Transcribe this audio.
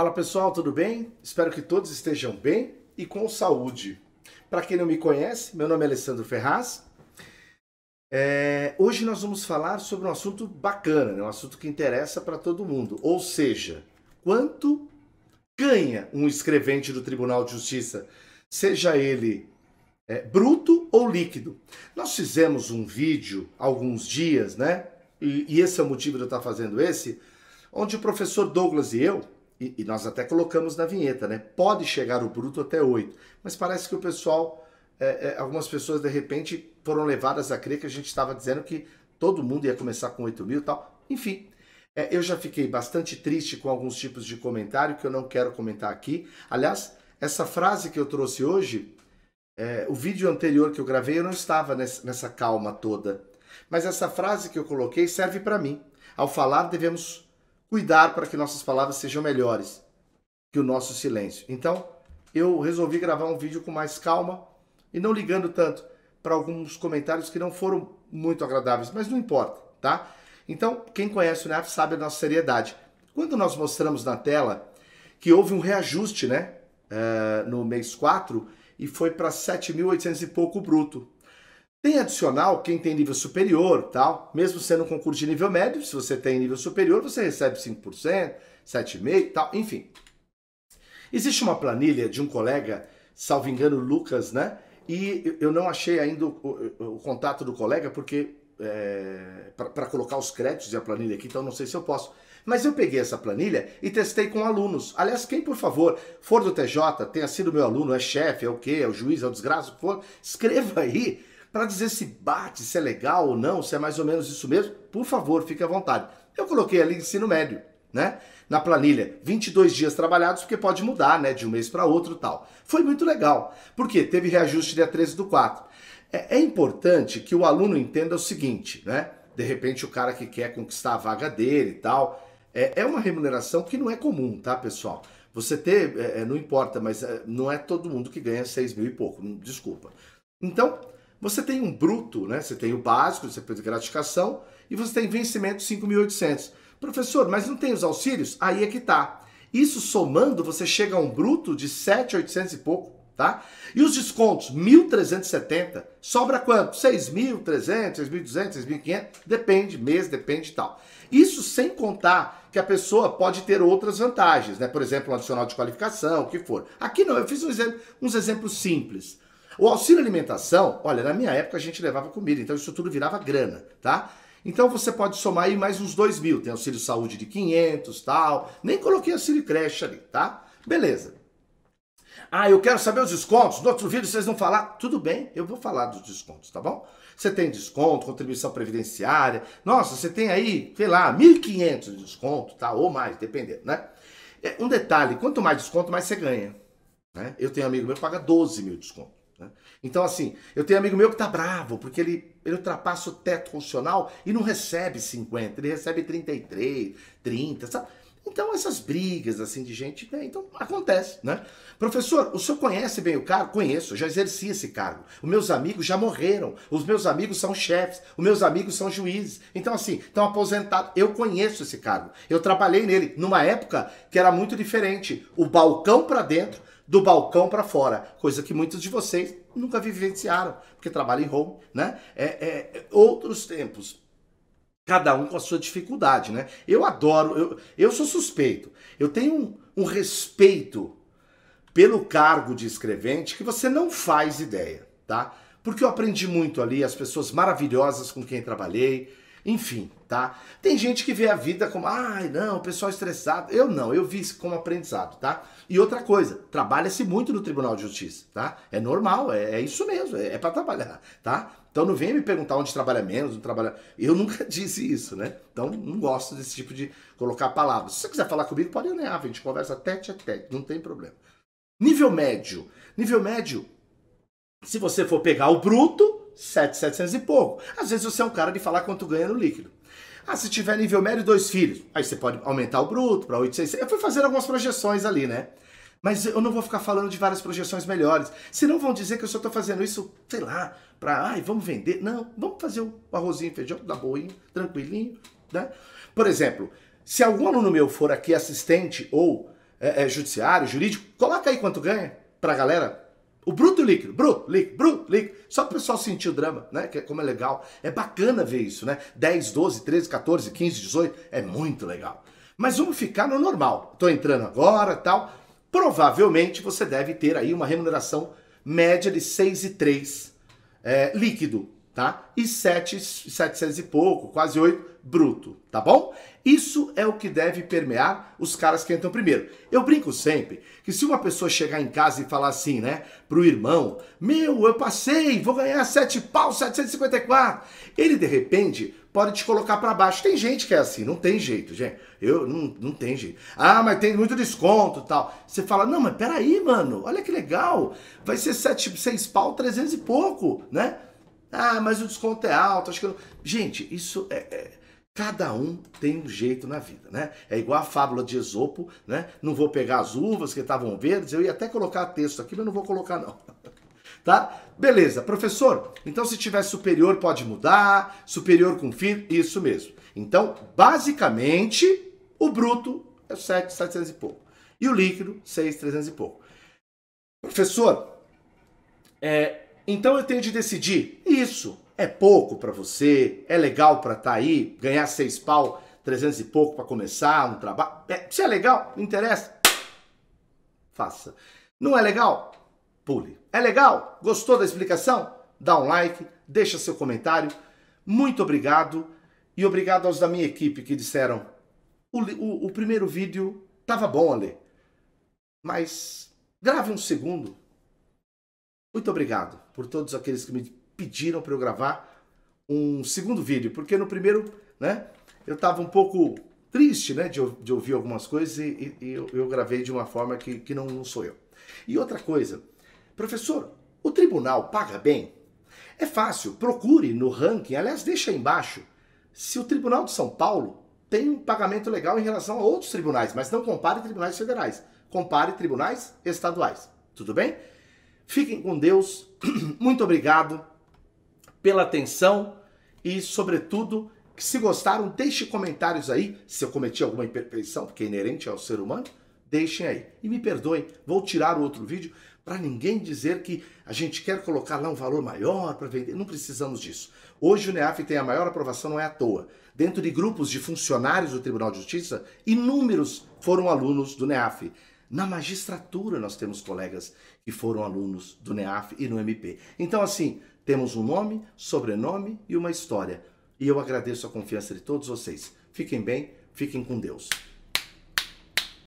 Fala pessoal, tudo bem? Espero que todos estejam bem e com saúde. Para quem não me conhece, meu nome é Alessandro Ferraz. É... hoje nós vamos falar sobre um assunto bacana, né? um assunto que interessa para todo mundo. Ou seja, quanto ganha um escrevente do Tribunal de Justiça, seja ele é, bruto ou líquido. Nós fizemos um vídeo alguns dias, né? E, e esse é o motivo de eu estar tá fazendo esse, onde o professor Douglas e eu e, e nós até colocamos na vinheta, né? Pode chegar o bruto até 8, mas parece que o pessoal, é, é, algumas pessoas de repente foram levadas a crer que a gente estava dizendo que todo mundo ia começar com 8 mil e tal. Enfim, é, eu já fiquei bastante triste com alguns tipos de comentário que eu não quero comentar aqui. Aliás, essa frase que eu trouxe hoje, é, o vídeo anterior que eu gravei, eu não estava nessa, nessa calma toda. Mas essa frase que eu coloquei serve para mim. Ao falar, devemos cuidar para que nossas palavras sejam melhores que o nosso silêncio. Então, eu resolvi gravar um vídeo com mais calma e não ligando tanto para alguns comentários que não foram muito agradáveis, mas não importa, tá? Então, quem conhece o NAP sabe a nossa seriedade. Quando nós mostramos na tela que houve um reajuste, né, uh, no mês 4 e foi para 7.800 e pouco bruto, tem adicional quem tem nível superior, tal. Mesmo sendo um concurso de nível médio, se você tem nível superior, você recebe 5%, 7,5%, tal, enfim. Existe uma planilha de um colega, salvo engano, Lucas, né? E eu não achei ainda o, o, o contato do colega, porque é, para colocar os créditos e a planilha aqui, então não sei se eu posso. Mas eu peguei essa planilha e testei com alunos. Aliás, quem, por favor, for do TJ, tenha sido meu aluno, é chefe, é o quê, é o juiz, é o que for, escreva aí para dizer se bate, se é legal ou não, se é mais ou menos isso mesmo, por favor, fique à vontade. Eu coloquei ali ensino médio, né? Na planilha, 22 dias trabalhados, porque pode mudar, né? De um mês para outro tal. Foi muito legal, porque teve reajuste dia 13 do 4. É, é importante que o aluno entenda o seguinte, né? De repente, o cara que quer conquistar a vaga dele e tal, é, é uma remuneração que não é comum, tá, pessoal? Você ter, é, é não importa, mas é, não é todo mundo que ganha 6 mil e pouco, desculpa. Então, você tem um bruto, né? Você tem o básico, você tem gratificação e você tem vencimento de 5.800. Professor, mas não tem os auxílios? Aí é que tá. Isso somando, você chega a um bruto de 7.800 e pouco, tá? E os descontos, 1.370, sobra quanto? 6.300, 6.200, 6.500, depende, mês, depende e tal. Isso sem contar que a pessoa pode ter outras vantagens, né? Por exemplo, um adicional de qualificação, o que for. Aqui não, eu fiz um exemplo, uns exemplos simples. O auxílio alimentação, olha, na minha época a gente levava comida, então isso tudo virava grana, tá? Então você pode somar aí mais uns 2 mil. Tem auxílio saúde de 500, tal. Nem coloquei auxílio creche ali, tá? Beleza. Ah, eu quero saber os descontos. No outro vídeo vocês vão falar. Tudo bem, eu vou falar dos descontos, tá bom? Você tem desconto, contribuição previdenciária. Nossa, você tem aí, sei lá, 1.500 de desconto, tá? Ou mais, dependendo, né? É, um detalhe, quanto mais desconto, mais você ganha. Né? Eu tenho um amigo meu que paga 12 mil de desconto. Né? Então, assim, eu tenho um amigo meu que tá bravo, porque ele, ele ultrapassa o teto funcional e não recebe 50, ele recebe 33, 30, sabe? Então, essas brigas, assim, de gente, né? então, acontece, né? Professor, o senhor conhece bem o cargo? Conheço, já exerci esse cargo. Os meus amigos já morreram, os meus amigos são chefes, os meus amigos são juízes. Então, assim, estão aposentados. Eu conheço esse cargo, eu trabalhei nele numa época que era muito diferente. O balcão para dentro, do balcão para fora, coisa que muitos de vocês nunca vivenciaram, porque trabalham em home, né? É, é, é outros tempos cada um com a sua dificuldade, né? Eu adoro, eu, eu sou suspeito. Eu tenho um, um respeito pelo cargo de escrevente que você não faz ideia, tá? Porque eu aprendi muito ali, as pessoas maravilhosas com quem trabalhei, enfim, tá? Tem gente que vê a vida como, ai, ah, não, o pessoal estressado. Eu não, eu vi isso como aprendizado, tá? E outra coisa, trabalha-se muito no Tribunal de Justiça, tá? É normal, é, é isso mesmo, é, é para trabalhar, tá? Então não venha me perguntar onde trabalha menos, onde trabalha. Eu nunca disse isso, né? Então não gosto desse tipo de colocar palavras. Se você quiser falar comigo, pode olhar, a gente conversa tete a tete, não tem problema. Nível médio. Nível médio, se você for pegar o bruto, 7,700 e pouco. Às vezes você é um cara de falar quanto ganha no líquido. Ah, se tiver nível médio, dois filhos. Aí você pode aumentar o bruto para 866. Eu fui fazer algumas projeções ali, né? Mas eu não vou ficar falando de várias projeções melhores. Senão vão dizer que eu só estou fazendo isso, sei lá, para, ai, vamos vender. Não, vamos fazer o arrozinho, feijão, da boinha, tranquilinho, né? Por exemplo, se algum aluno meu for aqui assistente ou é, é, judiciário, jurídico, coloca aí quanto ganha para a galera o bruto e líquido, bruto, líquido, bruto, líquido. Só para o pessoal sentir o drama, né? Que, é como é legal. É bacana ver isso, né? 10, 12, 13, 14, 15, 18. É muito legal. Mas vamos ficar no normal. Estou entrando agora tal. Provavelmente você deve ter aí uma remuneração média de 6,3 é, líquido tá? E 7, 700 e pouco, quase 8 bruto, tá bom? Isso é o que deve permear os caras que entram primeiro. Eu brinco sempre que se uma pessoa chegar em casa e falar assim, né, pro irmão, meu, eu passei, vou ganhar 7 pau, 754, ele de repente pode te colocar para baixo. Tem gente que é assim, não tem jeito, gente. Eu não, não tem jeito. Ah, mas tem muito desconto tal. Você fala, não, mas peraí, mano, olha que legal. Vai ser 7, 6 pau, 300 e pouco, né? Ah, mas o desconto é alto, acho que eu Gente, isso é, é... Cada um tem um jeito na vida, né? É igual a fábula de Esopo, né? Não vou pegar as uvas que estavam verdes, eu ia até colocar texto aqui, mas não vou colocar não. tá? Beleza, professor. Então se tiver superior pode mudar, superior com filho, isso mesmo. Então, basicamente, o bruto é 7,700 e pouco. E o líquido, 6,300 e pouco. Professor, é, então eu tenho de decidir isso é pouco para você, é legal para estar tá aí, ganhar seis pau, 300 e pouco para começar um trabalho. É, se é legal, não interessa, faça. Não é legal? Pule. É legal? Gostou da explicação? Dá um like, deixa seu comentário. Muito obrigado e obrigado aos da minha equipe que disseram o, o, o primeiro vídeo tava bom, Ale, mas grave um segundo. Muito obrigado por todos aqueles que me pediram para eu gravar um segundo vídeo, porque no primeiro, né, eu estava um pouco triste, né, de, de ouvir algumas coisas e, e eu, eu, gravei de uma forma que, que não, não sou eu. E outra coisa, professor, o tribunal paga bem? É fácil, procure no ranking, aliás, deixa aí embaixo, se o Tribunal de São Paulo tem um pagamento legal em relação a outros tribunais, mas não compare tribunais federais, compare tribunais estaduais. Tudo bem? Fiquem com Deus, muito obrigado pela atenção e, sobretudo, que se gostaram, deixe comentários aí. Se eu cometi alguma imperfeição, porque é inerente ao ser humano, deixem aí. E me perdoem, vou tirar o outro vídeo para ninguém dizer que a gente quer colocar lá um valor maior para vender. Não precisamos disso. Hoje o NEAF tem a maior aprovação, não é à toa. Dentro de grupos de funcionários do Tribunal de Justiça, inúmeros foram alunos do NEAF. Na magistratura nós temos colegas que foram alunos do NEAF e no MP. Então, assim, temos um nome, sobrenome e uma história. E eu agradeço a confiança de todos vocês. Fiquem bem, fiquem com Deus.